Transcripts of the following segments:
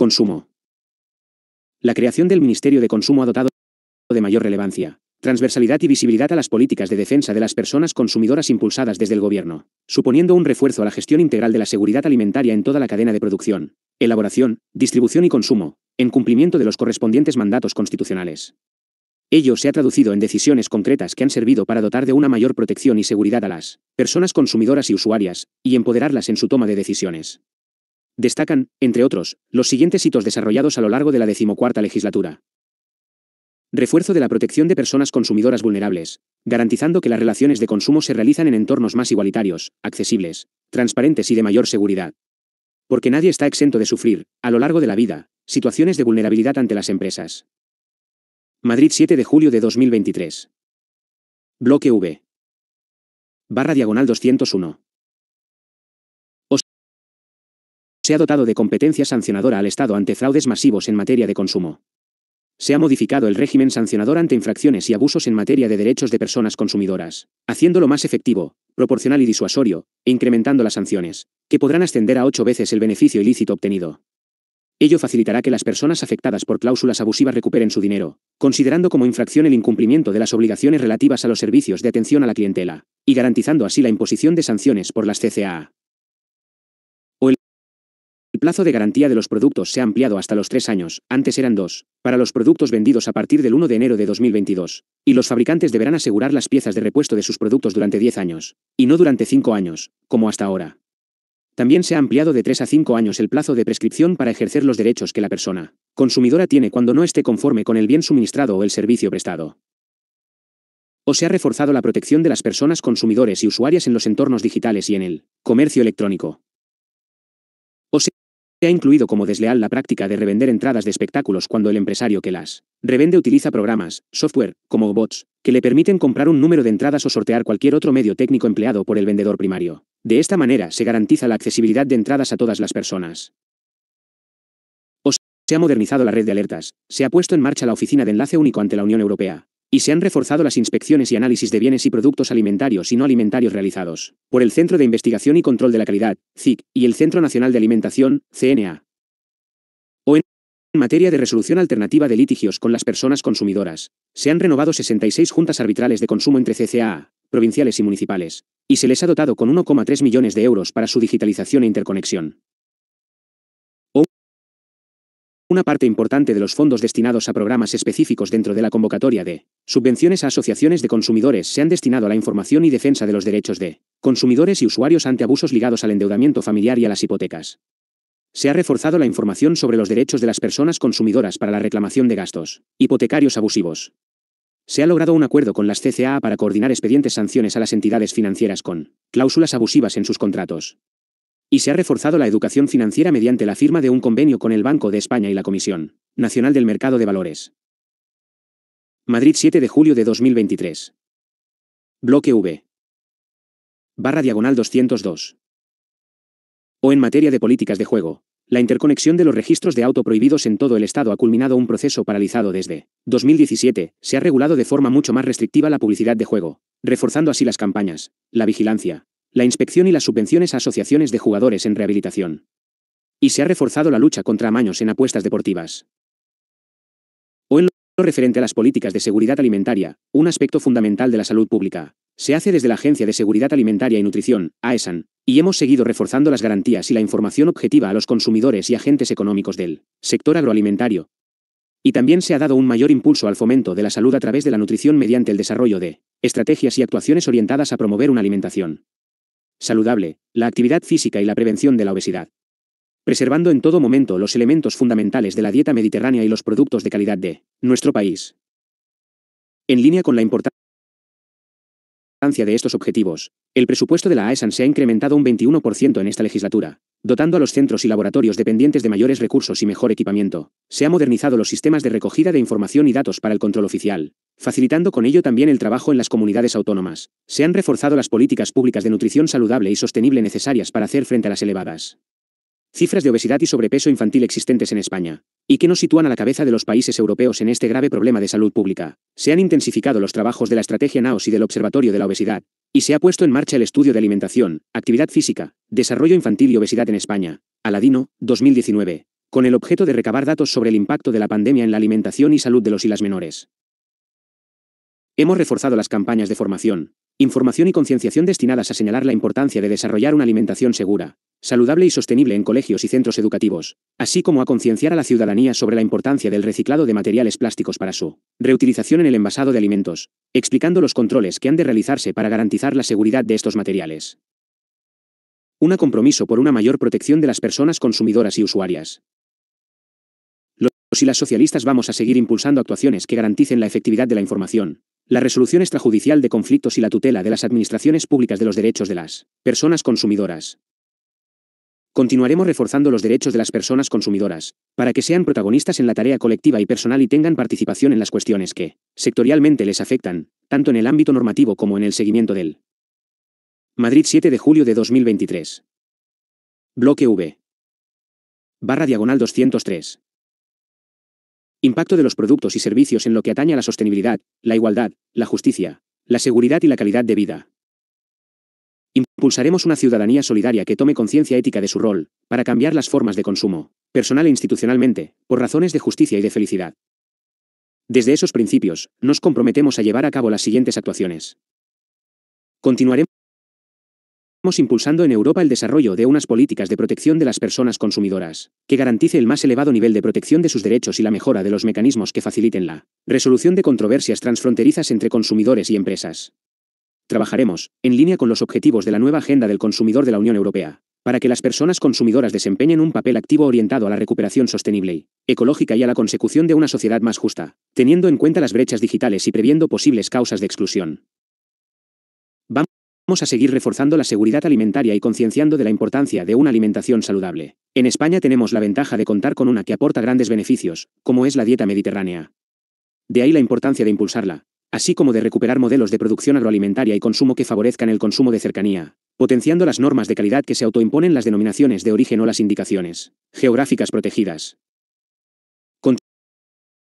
Consumo. La creación del Ministerio de Consumo ha dotado de mayor relevancia, transversalidad y visibilidad a las políticas de defensa de las personas consumidoras impulsadas desde el Gobierno, suponiendo un refuerzo a la gestión integral de la seguridad alimentaria en toda la cadena de producción, elaboración, distribución y consumo, en cumplimiento de los correspondientes mandatos constitucionales. Ello se ha traducido en decisiones concretas que han servido para dotar de una mayor protección y seguridad a las personas consumidoras y usuarias, y empoderarlas en su toma de decisiones. Destacan, entre otros, los siguientes hitos desarrollados a lo largo de la decimocuarta legislatura. Refuerzo de la protección de personas consumidoras vulnerables, garantizando que las relaciones de consumo se realizan en entornos más igualitarios, accesibles, transparentes y de mayor seguridad. Porque nadie está exento de sufrir, a lo largo de la vida, situaciones de vulnerabilidad ante las empresas. Madrid 7 de julio de 2023. Bloque V. Barra diagonal 201. Se ha dotado de competencia sancionadora al Estado ante fraudes masivos en materia de consumo. Se ha modificado el régimen sancionador ante infracciones y abusos en materia de derechos de personas consumidoras, haciéndolo más efectivo, proporcional y disuasorio, e incrementando las sanciones, que podrán ascender a ocho veces el beneficio ilícito obtenido. Ello facilitará que las personas afectadas por cláusulas abusivas recuperen su dinero, considerando como infracción el incumplimiento de las obligaciones relativas a los servicios de atención a la clientela, y garantizando así la imposición de sanciones por las CCA plazo de garantía de los productos se ha ampliado hasta los tres años, antes eran dos, para los productos vendidos a partir del 1 de enero de 2022, y los fabricantes deberán asegurar las piezas de repuesto de sus productos durante 10 años, y no durante cinco años, como hasta ahora. También se ha ampliado de 3 a 5 años el plazo de prescripción para ejercer los derechos que la persona consumidora tiene cuando no esté conforme con el bien suministrado o el servicio prestado. O se ha reforzado la protección de las personas consumidores y usuarias en los entornos digitales y en el comercio electrónico. O se se ha incluido como desleal la práctica de revender entradas de espectáculos cuando el empresario que las revende utiliza programas, software, como bots, que le permiten comprar un número de entradas o sortear cualquier otro medio técnico empleado por el vendedor primario. De esta manera se garantiza la accesibilidad de entradas a todas las personas. O se ha modernizado la red de alertas, se ha puesto en marcha la oficina de enlace único ante la Unión Europea, y se han reforzado las inspecciones y análisis de bienes y productos alimentarios y no alimentarios realizados por el Centro de Investigación y Control de la Calidad, CIC, y el Centro Nacional de Alimentación, CNA. O en materia de resolución alternativa de litigios con las personas consumidoras, se han renovado 66 juntas arbitrales de consumo entre CCA, provinciales y municipales, y se les ha dotado con 1,3 millones de euros para su digitalización e interconexión. Una parte importante de los fondos destinados a programas específicos dentro de la convocatoria de subvenciones a asociaciones de consumidores se han destinado a la información y defensa de los derechos de consumidores y usuarios ante abusos ligados al endeudamiento familiar y a las hipotecas. Se ha reforzado la información sobre los derechos de las personas consumidoras para la reclamación de gastos hipotecarios abusivos. Se ha logrado un acuerdo con las CCA para coordinar expedientes sanciones a las entidades financieras con cláusulas abusivas en sus contratos y se ha reforzado la educación financiera mediante la firma de un convenio con el Banco de España y la Comisión Nacional del Mercado de Valores. Madrid 7 de julio de 2023. Bloque V. Barra diagonal 202. O en materia de políticas de juego, la interconexión de los registros de auto prohibidos en todo el Estado ha culminado un proceso paralizado desde 2017, se ha regulado de forma mucho más restrictiva la publicidad de juego, reforzando así las campañas, la vigilancia, la inspección y las subvenciones a asociaciones de jugadores en rehabilitación. Y se ha reforzado la lucha contra amaños en apuestas deportivas. O en lo referente a las políticas de seguridad alimentaria, un aspecto fundamental de la salud pública, se hace desde la Agencia de Seguridad Alimentaria y Nutrición, AESAN, y hemos seguido reforzando las garantías y la información objetiva a los consumidores y agentes económicos del sector agroalimentario. Y también se ha dado un mayor impulso al fomento de la salud a través de la nutrición mediante el desarrollo de estrategias y actuaciones orientadas a promover una alimentación saludable, la actividad física y la prevención de la obesidad. Preservando en todo momento los elementos fundamentales de la dieta mediterránea y los productos de calidad de nuestro país. En línea con la importancia de estos objetivos, el presupuesto de la AESAN se ha incrementado un 21% en esta legislatura, Dotando a los centros y laboratorios dependientes de mayores recursos y mejor equipamiento, se ha modernizado los sistemas de recogida de información y datos para el control oficial, facilitando con ello también el trabajo en las comunidades autónomas. Se han reforzado las políticas públicas de nutrición saludable y sostenible necesarias para hacer frente a las elevadas cifras de obesidad y sobrepeso infantil existentes en España, y que nos sitúan a la cabeza de los países europeos en este grave problema de salud pública. Se han intensificado los trabajos de la estrategia NAOS y del Observatorio de la Obesidad, y se ha puesto en marcha el estudio de alimentación, actividad física, desarrollo infantil y obesidad en España, Aladino, 2019, con el objeto de recabar datos sobre el impacto de la pandemia en la alimentación y salud de los y las menores. Hemos reforzado las campañas de formación, información y concienciación destinadas a señalar la importancia de desarrollar una alimentación segura, saludable y sostenible en colegios y centros educativos, así como a concienciar a la ciudadanía sobre la importancia del reciclado de materiales plásticos para su Reutilización en el envasado de alimentos, explicando los controles que han de realizarse para garantizar la seguridad de estos materiales. Un compromiso por una mayor protección de las personas consumidoras y usuarias. Los y las socialistas vamos a seguir impulsando actuaciones que garanticen la efectividad de la información, la resolución extrajudicial de conflictos y la tutela de las administraciones públicas de los derechos de las personas consumidoras. Continuaremos reforzando los derechos de las personas consumidoras, para que sean protagonistas en la tarea colectiva y personal y tengan participación en las cuestiones que, sectorialmente, les afectan, tanto en el ámbito normativo como en el seguimiento del. Madrid 7 de julio de 2023. Bloque V. Barra diagonal 203. Impacto de los productos y servicios en lo que atañe a la sostenibilidad, la igualdad, la justicia, la seguridad y la calidad de vida. Impulsaremos una ciudadanía solidaria que tome conciencia ética de su rol, para cambiar las formas de consumo, personal e institucionalmente, por razones de justicia y de felicidad. Desde esos principios, nos comprometemos a llevar a cabo las siguientes actuaciones. Continuaremos impulsando en Europa el desarrollo de unas políticas de protección de las personas consumidoras, que garantice el más elevado nivel de protección de sus derechos y la mejora de los mecanismos que faciliten la resolución de controversias transfronterizas entre consumidores y empresas. Trabajaremos, en línea con los objetivos de la nueva Agenda del Consumidor de la Unión Europea, para que las personas consumidoras desempeñen un papel activo orientado a la recuperación sostenible, ecológica y a la consecución de una sociedad más justa, teniendo en cuenta las brechas digitales y previendo posibles causas de exclusión. Vamos a seguir reforzando la seguridad alimentaria y concienciando de la importancia de una alimentación saludable. En España tenemos la ventaja de contar con una que aporta grandes beneficios, como es la dieta mediterránea. De ahí la importancia de impulsarla, así como de recuperar modelos de producción agroalimentaria y consumo que favorezcan el consumo de cercanía, potenciando las normas de calidad que se autoimponen las denominaciones de origen o las indicaciones geográficas protegidas.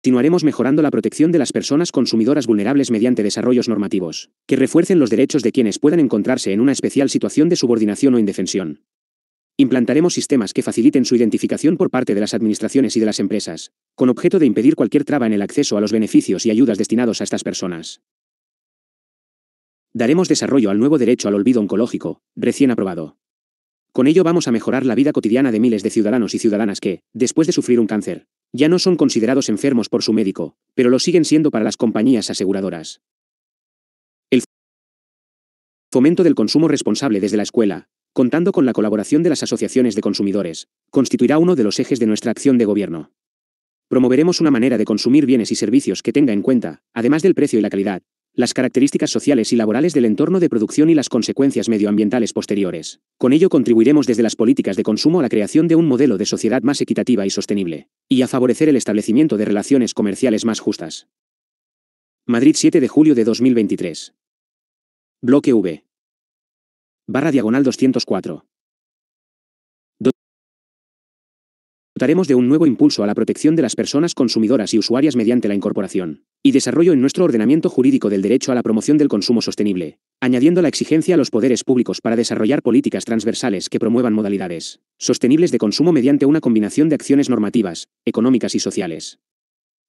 Continuaremos mejorando la protección de las personas consumidoras vulnerables mediante desarrollos normativos, que refuercen los derechos de quienes puedan encontrarse en una especial situación de subordinación o indefensión, Implantaremos sistemas que faciliten su identificación por parte de las administraciones y de las empresas, con objeto de impedir cualquier traba en el acceso a los beneficios y ayudas destinados a estas personas. Daremos desarrollo al nuevo derecho al olvido oncológico, recién aprobado. Con ello vamos a mejorar la vida cotidiana de miles de ciudadanos y ciudadanas que, después de sufrir un cáncer, ya no son considerados enfermos por su médico, pero lo siguen siendo para las compañías aseguradoras. El fomento del consumo responsable desde la escuela, contando con la colaboración de las asociaciones de consumidores, constituirá uno de los ejes de nuestra acción de gobierno. Promoveremos una manera de consumir bienes y servicios que tenga en cuenta, además del precio y la calidad, las características sociales y laborales del entorno de producción y las consecuencias medioambientales posteriores. Con ello contribuiremos desde las políticas de consumo a la creación de un modelo de sociedad más equitativa y sostenible, y a favorecer el establecimiento de relaciones comerciales más justas. Madrid 7 de julio de 2023. Bloque V barra diagonal 204. Dotaremos de un nuevo impulso a la protección de las personas consumidoras y usuarias mediante la incorporación y desarrollo en nuestro ordenamiento jurídico del derecho a la promoción del consumo sostenible, añadiendo la exigencia a los poderes públicos para desarrollar políticas transversales que promuevan modalidades sostenibles de consumo mediante una combinación de acciones normativas, económicas y sociales.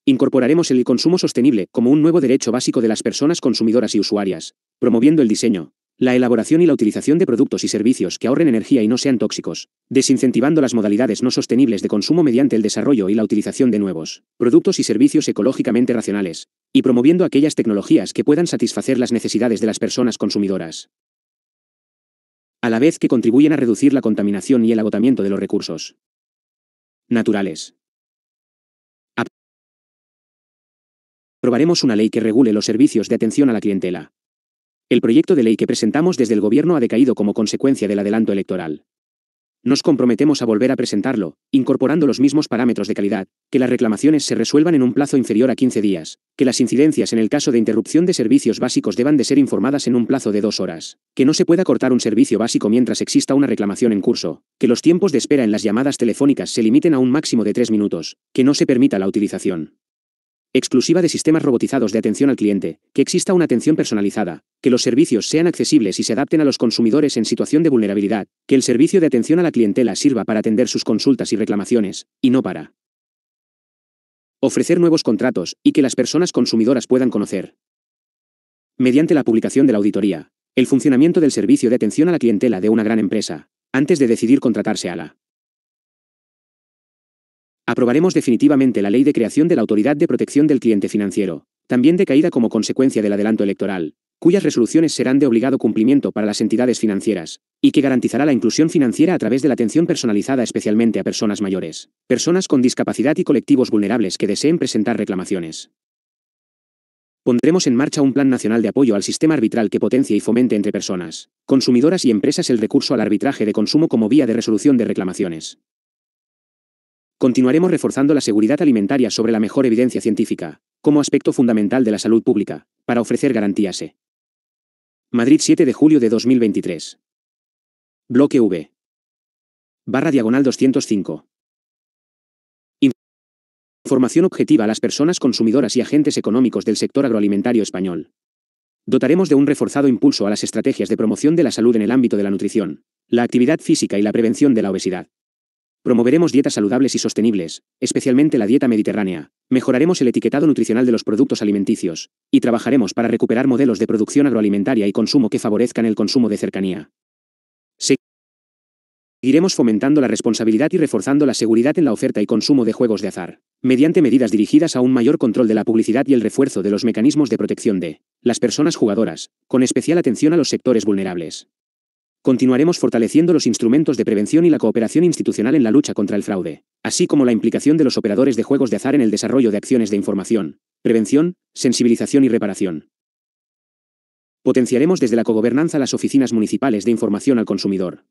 Incorporaremos el consumo sostenible como un nuevo derecho básico de las personas consumidoras y usuarias, promoviendo el diseño, la elaboración y la utilización de productos y servicios que ahorren energía y no sean tóxicos, desincentivando las modalidades no sostenibles de consumo mediante el desarrollo y la utilización de nuevos productos y servicios ecológicamente racionales, y promoviendo aquellas tecnologías que puedan satisfacer las necesidades de las personas consumidoras. A la vez que contribuyen a reducir la contaminación y el agotamiento de los recursos naturales. Probaremos una ley que regule los servicios de atención a la clientela el proyecto de ley que presentamos desde el Gobierno ha decaído como consecuencia del adelanto electoral. Nos comprometemos a volver a presentarlo, incorporando los mismos parámetros de calidad, que las reclamaciones se resuelvan en un plazo inferior a 15 días, que las incidencias en el caso de interrupción de servicios básicos deban de ser informadas en un plazo de dos horas, que no se pueda cortar un servicio básico mientras exista una reclamación en curso, que los tiempos de espera en las llamadas telefónicas se limiten a un máximo de tres minutos, que no se permita la utilización exclusiva de sistemas robotizados de atención al cliente, que exista una atención personalizada, que los servicios sean accesibles y se adapten a los consumidores en situación de vulnerabilidad, que el servicio de atención a la clientela sirva para atender sus consultas y reclamaciones, y no para ofrecer nuevos contratos, y que las personas consumidoras puedan conocer, mediante la publicación de la auditoría, el funcionamiento del servicio de atención a la clientela de una gran empresa, antes de decidir contratarse a la Aprobaremos definitivamente la ley de creación de la Autoridad de Protección del Cliente Financiero, también decaída como consecuencia del adelanto electoral, cuyas resoluciones serán de obligado cumplimiento para las entidades financieras, y que garantizará la inclusión financiera a través de la atención personalizada especialmente a personas mayores, personas con discapacidad y colectivos vulnerables que deseen presentar reclamaciones. Pondremos en marcha un plan nacional de apoyo al sistema arbitral que potencie y fomente entre personas, consumidoras y empresas el recurso al arbitraje de consumo como vía de resolución de reclamaciones. Continuaremos reforzando la seguridad alimentaria sobre la mejor evidencia científica, como aspecto fundamental de la salud pública, para ofrecer garantías. Eh. Madrid 7 de julio de 2023. Bloque V. Barra diagonal 205. Información objetiva a las personas consumidoras y agentes económicos del sector agroalimentario español. Dotaremos de un reforzado impulso a las estrategias de promoción de la salud en el ámbito de la nutrición, la actividad física y la prevención de la obesidad. Promoveremos dietas saludables y sostenibles, especialmente la dieta mediterránea. Mejoraremos el etiquetado nutricional de los productos alimenticios. Y trabajaremos para recuperar modelos de producción agroalimentaria y consumo que favorezcan el consumo de cercanía. Iremos fomentando la responsabilidad y reforzando la seguridad en la oferta y consumo de juegos de azar, mediante medidas dirigidas a un mayor control de la publicidad y el refuerzo de los mecanismos de protección de las personas jugadoras, con especial atención a los sectores vulnerables. Continuaremos fortaleciendo los instrumentos de prevención y la cooperación institucional en la lucha contra el fraude, así como la implicación de los operadores de juegos de azar en el desarrollo de acciones de información, prevención, sensibilización y reparación. Potenciaremos desde la cogobernanza las oficinas municipales de información al consumidor,